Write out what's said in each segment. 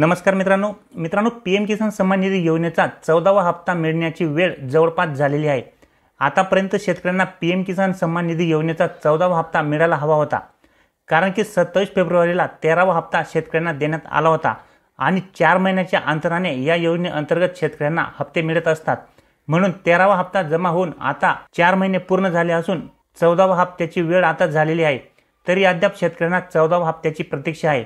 नमस्कार मित्रांनो मित्रांनो पी एम किसान सन्मान निधी योजनेचा चौदावा हप्ता मिळण्याची वेळ जवळपास झालेली आहे आतापर्यंत शेतकऱ्यांना पी एम किसान सन्मान निधी योजनेचा चौदावा हप्ता मिळायला हवा होता कारण की सत्तावीस फेब्रुवारीला तेरावा हप्ता शेतकऱ्यांना देण्यात आला होता आणि चार महिन्याच्या अंतराने या योजनेअंतर्गत शेतकऱ्यांना हप्ते मिळत असतात म्हणून तेरावा हप्ता जमा होऊन आता चार महिने पूर्ण झाले असून चौदावा हप्त्याची वेळ आता झालेली आहे तरी अद्याप शेतकऱ्यांना चौदावा हप्त्याची प्रतीक्षा आहे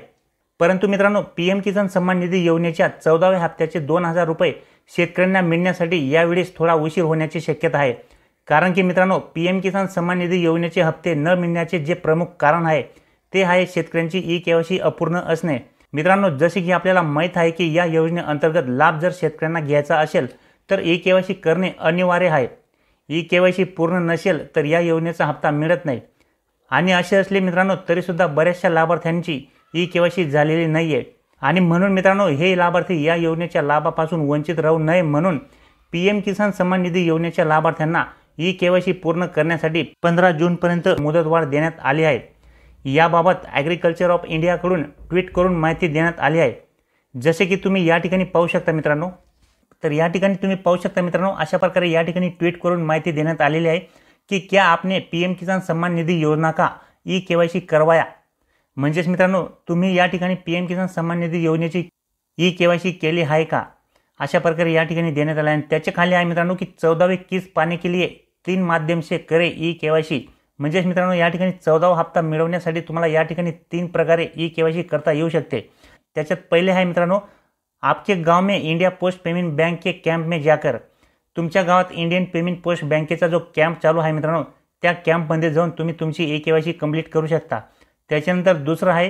परंतु मित्रांनो पी एम किसान सन्मान निधी योजनेच्या चौदाव्या हप्त्याचे दोन हजार रुपये शेतकऱ्यांना मिळण्यासाठी यावेळेस थोडा उशीर होण्याची शक्यता आहे कारण की मित्रांनो पी एम किसान सन्मान निधी योजनेचे हप्ते न मिळण्याचे जे प्रमुख कारण आहे ते आहे शेतकऱ्यांची ई केवायसी अपूर्ण असणे मित्रांनो जसे की आपल्याला माहीत आहे की या योजनेअंतर्गत लाभ जर शेतकऱ्यांना घ्यायचा असेल तर ई केवायसी करणे अनिवार्य आहे ई केवायसी पूर्ण नसेल तर या योजनेचा हप्ता मिळत नाही आणि असे असले मित्रांनो तरीसुद्धा बऱ्याचशा लाभार्थ्यांची ई केवायसी झालेली नाही आहे आणि म्हणून मित्रांनो हे लाभार्थी या योजनेच्या लाभापासून वंचित राहू नये म्हणून पी एम किसान सन्मान निधी योजनेच्या लाभार्थ्यांना ई केवायसी पूर्ण करण्यासाठी पंधरा जूनपर्यंत मुदतवाढ देण्यात आली आहे याबाबत ॲग्रिकल्चर ऑफ इंडियाकडून ट्विट करून माहिती देण्यात आली आहे जसे की तुम्ही या ठिकाणी पाहू शकता मित्रांनो तर या ठिकाणी तुम्ही पाहू शकता मित्रांनो अशा प्रकारे या ठिकाणी ट्विट करून माहिती देण्यात आलेली आहे की क्या आपने एम किसान सम्मान निधी योजना का ई सी करवाया म्हणजेच मित्रांनो तुम्ही या ठिकाणी पी एम किसान सन्मान निधी योजनेची ई के वाय सी केली आहे का अशा प्रकारे या ठिकाणी देण्यात आला आणि त्याच्या खाली आहे मित्रांनो की चौदावे किस पाने के लिए तीन माध्यम से करे ई के वाय सी म्हणजेच मित्रांनो या ठिकाणी चौदावा हप्ता मिळवण्यासाठी तुम्हाला या ठिकाणी तीन प्रकारे ई के वाय सी करता येऊ शकते त्याच्यात पहिले आहे मित्रांनो आपके गाव मे इंडिया पोस्ट पेमेंट बँक के कॅम्प में जाकर तुमच्या गावात इंडियन पेमेंट पोस्ट बँकेचा जो कॅम्प चालू आहे मित्रांनो त्या कॅम्पमध्ये जाऊन तुम्ही तुमची E K Y C complete करू शकता त्याच्यानंतर दुसरं आहे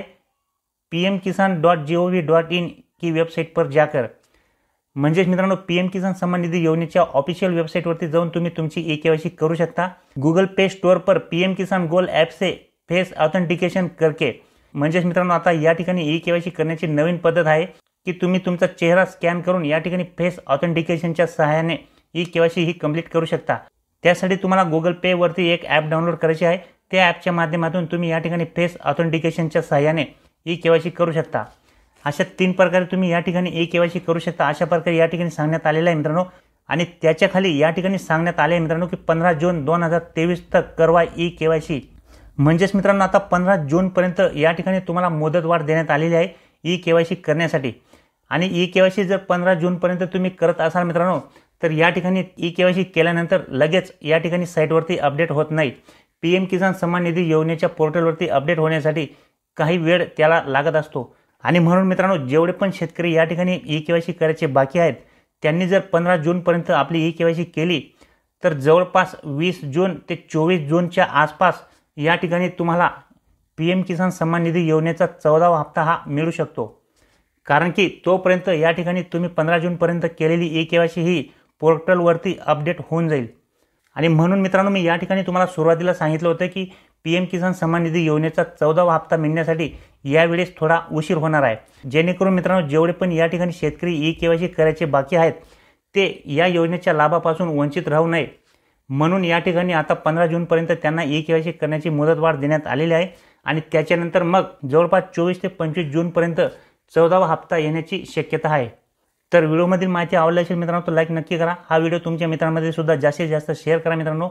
P M Kisan dot G O V dot in की वेबसाईट पर जाकर म्हणजेच मित्रांनो पी एम किसान सन्मान निधी योजनेच्या ऑफिशियल वेबसाईटवरती जाऊन तुम्ही तुमची ए के करू शकता गुगल पे स्टोअर पर पी एम किसान गोल ॲपचे फेस ऑथेंटिकेशन करके म्हणजेच मित्रांनो आता या ठिकाणी ई के करण्याची नवीन पद्धत आहे की तुम्ही तुमचा चेहरा स्कॅन करून या ठिकाणी फेस ऑथेंटिकेशनच्या सहाय्याने ई के ही कम्प्लीट करू शकता त्यासाठी तुम्हाला गुगल पेवरती एक ॲप डाउनलोड करायची आहे त्या ॲपच्या माध्यमातून तुम्ही या ठिकाणी फेस ऑथेंटिकेशनच्या सहाय्याने ई के वाय सी करू शकता अशा तीन प्रकारे तुम्ही या ठिकाणी ई के वाय सी करू शकता अशा प्रकारे या ठिकाणी सांगण्यात आलेलं आहे मित्रांनो आणि त्याच्याखाली या ठिकाणी सांगण्यात आले आहे मित्रांनो की पंधरा जून दोन हजार तेवीस तक करवा ई के वाय सी म्हणजेच मित्रांनो आता पंधरा जूनपर्यंत या ठिकाणी तुम्हाला मुदतवाढ देण्यात आलेली आहे ई के वाय सी करण्यासाठी आणि ई के वाय सी जर पंधरा जूनपर्यंत तुम्ही करत असाल मित्रांनो तर या ठिकाणी ई के वाय सी केल्यानंतर लगेच या ठिकाणी साईटवरती अपडेट होत नाही पी एम किसान सन्मान निधी योजनेच्या पोर्टलवरती अपडेट होण्यासाठी काही वेळ त्याला लागत असतो आणि म्हणून मित्रांनो जेवढे पण शेतकरी या ठिकाणी ई के वाय सी करायचे बाकी आहेत त्यांनी जर पंधरा जूनपर्यंत आपली ई के सी केली तर जवळपास वीस जून ते चोवीस जूनच्या आसपास या ठिकाणी तुम्हाला पी एम किसान सन्मान निधी योजनेचा चौदावा हप्ता हा मिळू शकतो कारण की तोपर्यंत या ठिकाणी तुम्ही पंधरा जूनपर्यंत केलेली ई के सी ही पोर्टलवरती अपडेट होऊन जाईल आणि म्हणून मित्रांनो मी या ठिकाणी तुम्हाला सुरुवातीला सांगितलं होतं की पी एम किसान सन्मान निधी योजनेचा चौदावा हप्ता मिळण्यासाठी यावेळेस थोडा उशीर होणार आहे जेणेकरून मित्रांनो जेवढे पण या ठिकाणी शेतकरी ई केवायसी करायचे बाकी आहेत ते या योजनेच्या लाभापासून वंचित राहू नये म्हणून या ठिकाणी आता पंधरा जूनपर्यंत त्यांना ई केवायसी करण्याची मुदतवाढ देण्यात आलेली आहे आणि त्याच्यानंतर मग जवळपास चोवीस ते पंचवीस जूनपर्यंत चौदावा हप्ता येण्याची शक्यता आहे तर व्हिडिओमधील माहिती आवडली असेल मित्रांनो तर लाईक नक्की करा हा व्हिडिओ तुमच्या मित्रांमध्ये सुद्धा जास्तीत जास्त शेअर करा मित्रांनो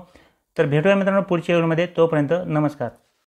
तर भेटूया मित्रांनो पुढच्या व्हिडिओमध्ये तोपर्यंत नमस्कार